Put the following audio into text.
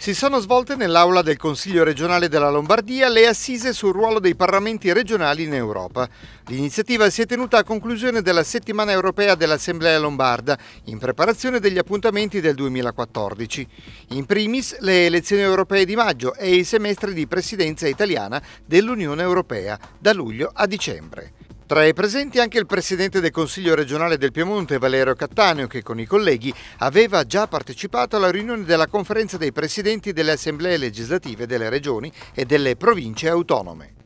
Si sono svolte nell'aula del Consiglio regionale della Lombardia le assise sul ruolo dei parlamenti regionali in Europa. L'iniziativa si è tenuta a conclusione della settimana europea dell'Assemblea Lombarda, in preparazione degli appuntamenti del 2014. In primis le elezioni europee di maggio e il semestre di presidenza italiana dell'Unione Europea, da luglio a dicembre. Tra i presenti anche il presidente del Consiglio regionale del Piemonte, Valerio Cattaneo, che con i colleghi aveva già partecipato alla riunione della conferenza dei presidenti delle assemblee legislative delle regioni e delle province autonome.